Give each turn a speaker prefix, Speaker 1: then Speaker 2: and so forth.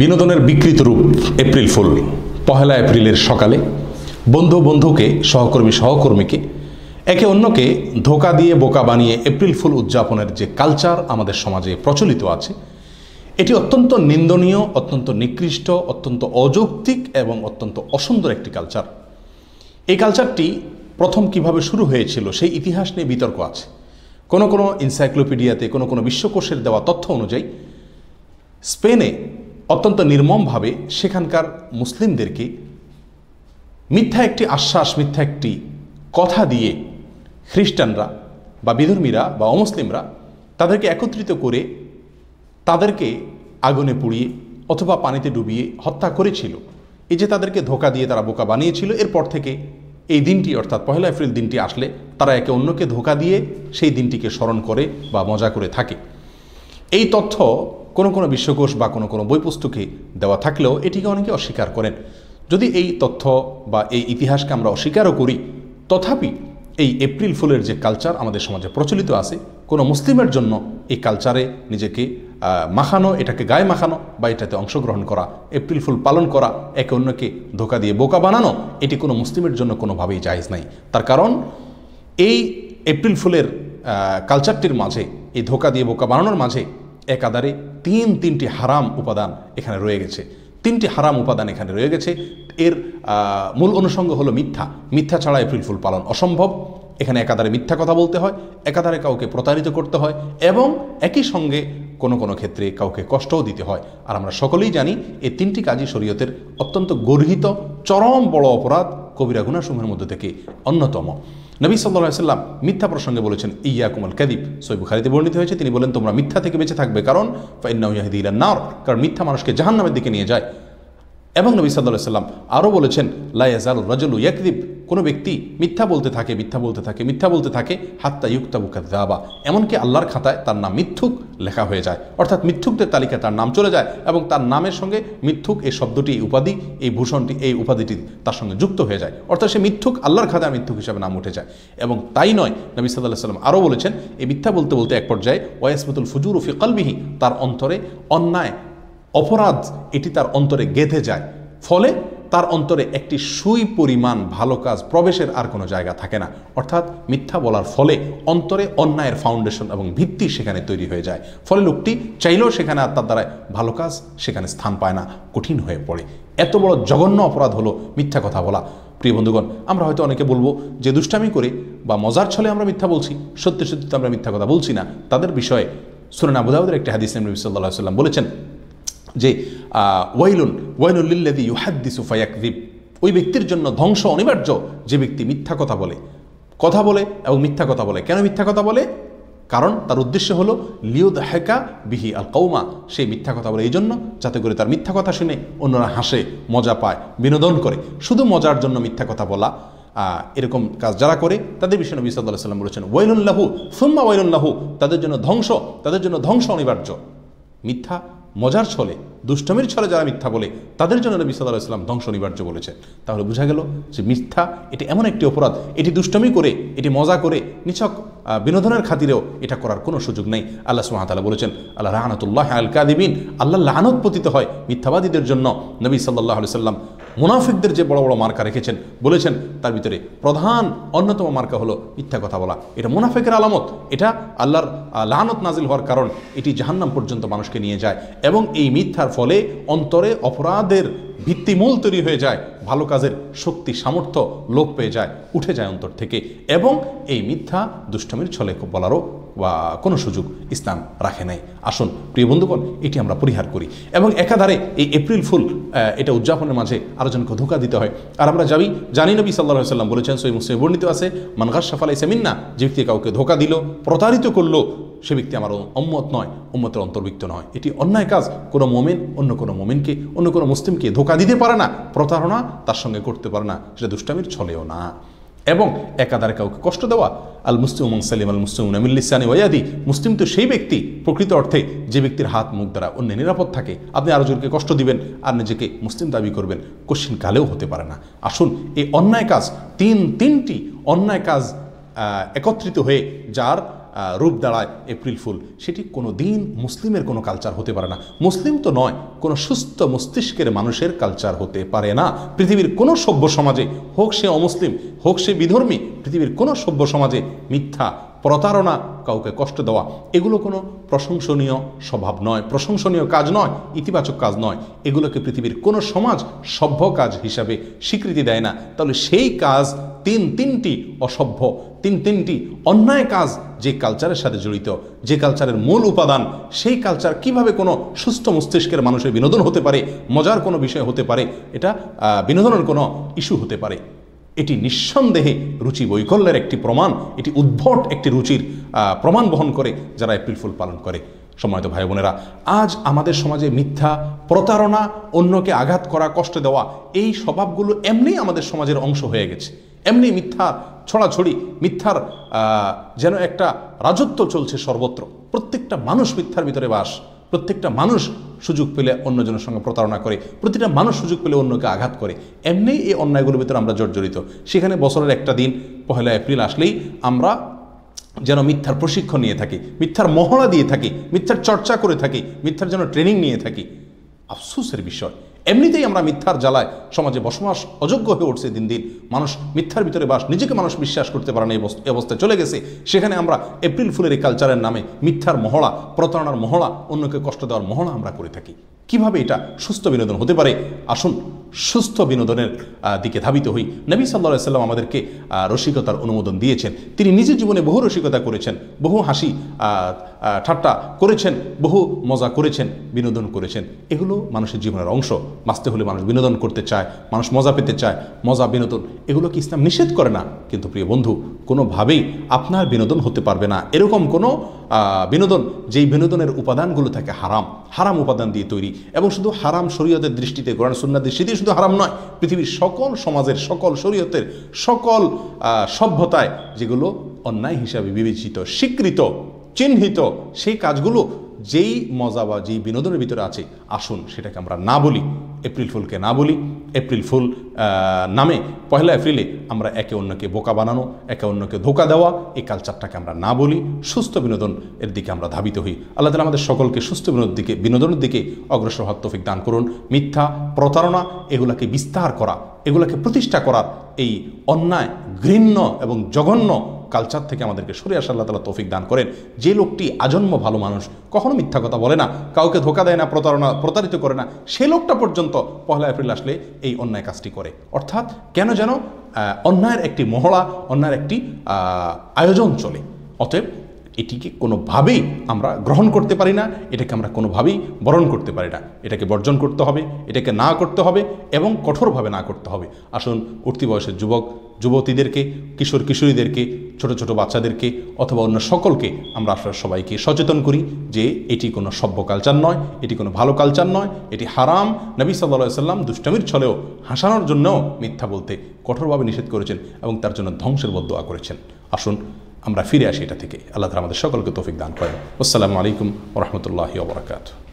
Speaker 1: বিনোদনের বিকৃত রূপ এপ্রিল ফুল পহেলা এপ্রিলের সকালে বন্ধু বন্ধুকে সহকর্মী সহকর্মীকে একে অন্যকে ধোকা দিয়ে বোকা বানিয়ে এপ্রিল ফুল উদযাপনের যে কালচার আমাদের সমাজে প্রচলিত আছে এটি অত্যন্ত নিন্দনীয় অত্যন্ত নিকৃষ্ট অত্যন্ত অযৌক্তিক এবং অত্যন্ত অসুন্দর একটি কালচার এই কালচারটি প্রথম কিভাবে শুরু হয়েছিল সেই ইতিহাস নিয়ে বিতর্ক আছে কোনো কোনো এনসাইক্লোপিডিয়াতে কোনো কোনো বিশ্বকোষের দেওয়া তথ্য অনুযায়ী স্পেনে অত্যন্ত নির্মমভাবে সেখানকার মুসলিমদেরকে মিথ্যা একটি আশ্বাস মিথ্যা একটি কথা দিয়ে খ্রিস্টানরা বা বিধর্মীরা বা অমুসলিমরা তাদেরকে একত্রিত করে তাদেরকে আগুনে পুড়িয়ে অথবা পানিতে ডুবিয়ে হত্যা করেছিল এই যে তাদেরকে ধোকা দিয়ে তারা বোকা বানিয়েছিল এরপর থেকে এই দিনটি অর্থাৎ পহেলা এপ্রিল দিনটি আসলে তারা একে অন্যকে ধোকা দিয়ে সেই দিনটিকে স্মরণ করে বা মজা করে থাকে এই তথ্য কোনো কোনো বিশ্বকোষ বা কোনো কোনো বই পুস্তকে দেওয়া থাকলেও এটিকে অনেকে অস্বীকার করেন যদি এই তথ্য বা এই ইতিহাসকে আমরা অস্বীকারও করি তথাপি এই এপ্রিল ফুলের যে কালচার আমাদের সমাজে প্রচলিত আছে কোনো মুসলিমের জন্য এই কালচারে নিজেকে মাখানো এটাকে গায়ে মাখানো বা এটাতে অংশগ্রহণ করা এপ্রিল ফুল পালন করা একে অন্যকে ধোকা দিয়ে বোকা বানানো এটি কোনো মুসলিমের জন্য কোনোভাবেই জায়জ নাই তার কারণ এই এপ্রিল ফুলের কালচারটির মাঝে এই ধোকা দিয়ে বোকা বানানোর মাঝে একাদারে তিন তিনটি হারাম উপাদান এখানে রয়ে গেছে তিনটি হারাম উপাদান এখানে রয়ে গেছে এর মূল অনুষঙ্গ হলো মিথ্যা মিথ্যা ছাড়া এপ্রিল ফুল পালন অসম্ভব এখানে একাধারে মিথ্যা কথা বলতে হয় একাধারে কাউকে প্রতারিত করতে হয় এবং একই সঙ্গে কোনো কোনো ক্ষেত্রে কাউকে কষ্টও দিতে হয় আর আমরা সকলেই জানি এই তিনটি কাজই শরীয়তের অত্যন্ত গর্হিত চরম বড় অপরাধ কবিরা গুণাসমূহের মধ্যে থেকে অন্যতম নবী সাল্লা সাল্লাম মিথ্যা প্রসঙ্গে বলেছেন ইয়া কুমল কাদিব সৈব খালিতে বর্ণিত হয়েছে তিনি বলেন তোমরা মিথ্যা থেকে বেঁচে থাকবে কারণ ফাইনাউহিদিল্লা নার কারণ মিথ্যা মানুষকে জাহান্নামের দিকে নিয়ে যায় এবং নবী সাল্লাহ সাল্লাম আরও বলেছেন লাইয়াজাল রাজলু ইয়াকদিব কোনো ব্যক্তি মিথ্যা বলতে থাকে মিথ্যা বলতে থাকে মিথ্যা বলতে থাকে হাত্তা ইউক্তাবু দাবা এমনকি আল্লাহর খাতায় তার নাম মিথ্যুক লেখা হয়ে যায় অর্থাৎ মিথ্যুকদের তালিকায় তার নাম চলে যায় এবং তার নামের সঙ্গে মিথ্যুক এই শব্দটি এই উপাধি এই ভূষণটি এই উপাধিটি তার সঙ্গে যুক্ত হয়ে যায় অর্থাৎ সে মিথ্যুক আল্লাহর খাতায় মিথ্যুক হিসাবে নাম উঠে যায় এবং তাই নয় নবী সাল্লাহ সাল্লাম আরও বলেছেন এই মিথ্যা বলতে বলতে এক পর্যায়ে ওয়াইসমতুল ফুজুর ও ফিকলবিহি তার অন্তরে অন্যায় অপরাধ এটি তার অন্তরে গেঁথে যায় ফলে তার অন্তরে একটি সুই পরিমাণ ভালো কাজ প্রবেশের আর কোনো জায়গা থাকে না অর্থাৎ মিথ্যা বলার ফলে অন্তরে অন্যায়ের ফাউন্ডেশন এবং ভিত্তি সেখানে তৈরি হয়ে যায় ফলে লোকটি চাইলেও সেখানে আর তার দ্বারা ভালো কাজ সেখানে স্থান পায় না কঠিন হয়ে পড়ে এত বড় জঘন্য অপরাধ হলো মিথ্যা কথা বলা প্রিয় বন্ধুগণ আমরা হয়তো অনেকে বলবো যে দুষ্টামি করে বা মজার ছলে আমরা মিথ্যা বলছি সত্যি সত্যি তো আমরা মিথ্যা কথা বলছি না তাদের বিষয়ে সুরেন আবুদাউদের একটি হাদিস নবী সাল্লাহ সাল্লাম বলেছেন যে ওয়াইলুন ওয়াইলুল্লিল্লাদি ইউহাদ্দিসু ফায়াকদিব ওই ব্যক্তির জন্য ধ্বংস অনিবার্য যে ব্যক্তি মিথ্যা কথা বলে কথা বলে এবং মিথ্যা কথা বলে কেন মিথ্যা কথা বলে কারণ তার উদ্দেশ্য হলো লিওদ হেকা বিহি আল কৌমা সেই মিথ্যা কথা বলে এই জন্য যাতে করে তার মিথ্যা কথা শুনে অন্যরা হাসে মজা পায় বিনোদন করে শুধু মজার জন্য মিথ্যা কথা বলা এরকম কাজ যারা করে তাদের বিষয়ে নবী সাল্লাহ সাল্লাম বলেছেন ওয়াইলুল্লাহু সুম্মা ওয়াইলুল্লাহু তাদের জন্য ধ্বংস তাদের জন্য ধ্বংস অনিবার্য মিথ্যা মজার ছলে দুষ্টমির ছলে যারা মিথ্যা বলে তাদের জন্য নবী সাল্লাহ ইসলাম ধ্বংস অনিবার্য বলেছে তাহলে বোঝা গেল যে মিথ্যা এটি এমন একটি অপরাধ এটি দুষ্টমি করে এটি মজা করে নিছক বিনোদনের খাতিরেও এটা করার কোনো সুযোগ নেই আল্লাহ সুহাতালা বলেছেন আল্লাহ রাহানতুল্লাহ আল কাদিবিন আল্লাহ লহানত পতিত হয় মিথ্যাবাদীদের জন্য নবী সাল্লাহ সাল্লাম মুনাফিকদের যে বড় বড় মার্কা রেখেছেন বলেছেন তার ভিতরে প্রধান অন্যতম মার্কা হলো মিথ্যা কথা বলা এটা মুনাফিকের আলামত এটা আল্লাহর লানত নাজিল হওয়ার কারণ এটি জাহান্নাম পর্যন্ত মানুষকে নিয়ে যায় এবং এই মিথ্যার ফলে অন্তরে অপরাধের ভিত্তিমূল তৈরি হয়ে যায় ভালো কাজের শক্তি সামর্থ্য লোপ পেয়ে যায় উঠে যায় অন্তর থেকে এবং এই মিথ্যা দুষ্টমির ছলে বলারও বা কোনো সুযোগ স্থান রাখে নাই আসুন প্রিয় বন্ধুগণ এটি আমরা পরিহার করি এবং একাধারে এই এপ্রিল ফুল এটা উদযাপনের মাঝে আরও জনকে ধোকা দিতে হয় আর আমরা যাবি জানি নবী সাল্লাহ সাল্লাম বলেছেন সৈম মুসলিম বর্ণিত আছে মানঘাস সাফালাই না যে ব্যক্তি কাউকে ধোকা দিল প্রতারিত করলো সে ব্যক্তি আমার অম্মত নয় অম্মতের অন্তর্ভুক্ত নয় এটি অন্যায় কাজ কোনো মোমেন অন্য কোনো মোমেনকে অন্য কোনো মুসলিমকে ধোকা দিতে পারে না প্রতারণা তার সঙ্গে করতে পারে না সেটা দুষ্টামির ছলেও না এবং একাধারে কাউকে কষ্ট দেওয়া আল মুসলিম সালিম আল মুসলিম নামিল্লিসানি ওয়াদি মুসলিম তো সেই ব্যক্তি প্রকৃত অর্থে যে ব্যক্তির হাত মুখ দ্বারা অন্য নিরাপদ থাকে আপনি আরও জনকে কষ্ট দিবেন আর নিজেকে মুসলিম দাবি করবেন কোশ্চিন কালেও হতে পারে না আসুন এই অন্যায় কাজ তিন তিনটি অন্যায় কাজ একত্রিত হয়ে যার রূপ দাঁড়ায় এপ্রিল ফুল সেটি কোনো দিন মুসলিমের কোনো কালচার হতে পারে না মুসলিম তো নয় কোনো সুস্থ মস্তিষ্কের মানুষের কালচার হতে পারে না পৃথিবীর কোনো সভ্য সমাজে হোক সে অমুসলিম হোক সে বিধর্মী পৃথিবীর কোনো সভ্য সমাজে মিথ্যা প্রতারণা কাউকে কষ্ট দেওয়া এগুলো কোনো প্রশংসনীয় স্বভাব নয় প্রশংসনীয় কাজ নয় ইতিবাচক কাজ নয় এগুলোকে পৃথিবীর কোনো সমাজ সভ্য কাজ হিসাবে স্বীকৃতি দেয় না তাহলে সেই কাজ তিন তিনটি অসভ্য তিন তিনটি অন্যায় কাজ যে কালচারের সাথে জড়িত যে কালচারের মূল উপাদান সেই কালচার কিভাবে কোনো সুস্থ মস্তিষ্কের মানুষের বিনোদন হতে পারে মজার কোনো বিষয় হতে পারে এটা বিনোদনের কোনো ইস্যু হতে পারে এটি নিঃসন্দেহে রুচি বৈকল্যের একটি প্রমাণ এটি উদ্ভট একটি রুচির প্রমাণ বহন করে যারা এপ্রিল ফুল পালন করে সম্মানিত ভাই বোনেরা আজ আমাদের সমাজে মিথ্যা প্রতারণা অন্যকে আঘাত করা কষ্ট দেওয়া এই স্বভাবগুলো এমনি আমাদের সমাজের অংশ হয়ে গেছে এমনি মিথ্যা ছড়াছড়ি মিথ্যার যেন একটা রাজত্ব চলছে সর্বত্র প্রত্যেকটা মানুষ মিথ্যার ভিতরে বাস প্রত্যেকটা মানুষ সুযোগ পেলে অন্যজনের সঙ্গে প্রতারণা করে প্রতিটা মানুষ সুযোগ পেলে অন্যকে আঘাত করে এমনি এই অন্যায়গুলোর ভিতরে আমরা জর্জরিত সেখানে বছরের একটা দিন পহেলা এপ্রিল আসলেই আমরা যেন মিথ্যার প্রশিক্ষণ নিয়ে থাকি মিথ্যার মহড়া দিয়ে থাকি মিথ্যার চর্চা করে থাকি মিথ্যার যেন ট্রেনিং নিয়ে থাকি আফসোসের বিষয় এমনিতেই আমরা মিথ্যার জ্বালায় সমাজে বসবাস অযোগ্য হয়ে উঠছে দিন দিন মানুষ মিথ্যার ভিতরে বাস নিজেকে মানুষ বিশ্বাস করতে পারে না এই অবস্থায় চলে গেছে সেখানে আমরা এপ্রিল ফুলের এই কালচারের নামে মিথ্যার মহড়া প্রতারণার মহড়া অন্যকে কষ্ট দেওয়ার মহড়া আমরা করে থাকি কিভাবে এটা সুস্থ বিনোদন হতে পারে আসুন সুস্থ বিনোদনের দিকে ধাবিত হই নবী সাল্লা সাল্লাম আমাদেরকে রসিকতার অনুমোদন দিয়েছেন তিনি নিজের জীবনে বহু রসিকতা করেছেন বহু হাসি ঠাট্টা করেছেন বহু মজা করেছেন বিনোদন করেছেন এগুলো মানুষের জীবনের অংশ বাঁচতে হলে মানুষ বিনোদন করতে চায় মানুষ মজা পেতে চায় মজা বিনোদন এগুলো কি ইসলাম নিষেধ করে না কিন্তু প্রিয় বন্ধু কোনোভাবেই আপনার বিনোদন হতে পারবে না এরকম কোনো বিনোদন যেই বিনোদনের উপাদানগুলো থাকে হারাম হারাম উপাদান দিয়ে তৈরি এবং শুধু হারাম শরীয়তের দৃষ্টিতে গোরান সুন্নার দৃষ্টিতে শুধু হারাম নয় পৃথিবীর সকল সমাজের সকল শরীয়তের সকল সভ্যতায় যেগুলো অন্যায় হিসাবে বিবেচিত স্বীকৃত চিহ্নিত সেই কাজগুলো যেই মজা বা যেই বিনোদনের ভিতরে আছে আসুন সেটাকে আমরা না বলি এপ্রিল ফুলকে না বলি এপ্রিল ফুল নামে পয়লা এপ্রিলে আমরা একে অন্যকে বোকা বানানো একে অন্যকে ধোকা দেওয়া এই কালচারটাকে আমরা না বলি সুস্থ বিনোদন এর দিকে আমরা ধাবিত হই আল্লাহ তালা আমাদের সকলকে সুস্থ বিনোদন দিকে বিনোদনের দিকে অগ্রসর হওয়ার দান করুন মিথ্যা প্রতারণা এগুলাকে বিস্তার করা এগুলাকে প্রতিষ্ঠা করার এই অন্যায় ঘৃণ্য এবং জঘন্য কালচার থেকে আমাদেরকে সরে আসা আল্লাহ তালা তৌফিক দান করেন যে লোকটি আজন্ম ভালো মানুষ কখনো মিথ্যা কথা বলে না কাউকে ধোকা দেয় না প্রতারণা প্রতারিত করে না সে লোকটা পর্যন্ত পহলা এপ্রিল আসলে এই অন্যায় কাজটি করে অর্থাৎ কেন যেন অন্যায়ের একটি মহড়া অন্যায়ের একটি আয়োজন চলে অতএব এটিকে কোনোভাবেই আমরা গ্রহণ করতে পারি না এটাকে আমরা কোনোভাবেই বরণ করতে পারি না এটাকে বর্জন করতে হবে এটাকে না করতে হবে এবং কঠোরভাবে না করতে হবে আসুন উঠতি বয়সের যুবক যুবতীদেরকে কিশোর কিশোরীদেরকে ছোট ছোট বাচ্চাদেরকে অথবা অন্য সকলকে আমরা আসলে সবাইকে সচেতন করি যে এটি কোনো সভ্য কালচার নয় এটি কোনো ভালো কালচার নয় এটি হারাম নবী সাল্লা সাল্লাম দুষ্টামির ছলেও হাসানোর জন্যও মিথ্যা বলতে কঠোরভাবে নিষেধ করেছেন এবং তার জন্য ধ্বংসের বদোয়া করেছেন আসুন আমরা ফিরে আসি এটা থেকে আল্লাহ আমাদের সকলকে তৌফিক দান করেন আসসালামু আলাইকুম রহমতুল্লাহি ওবরাকাতু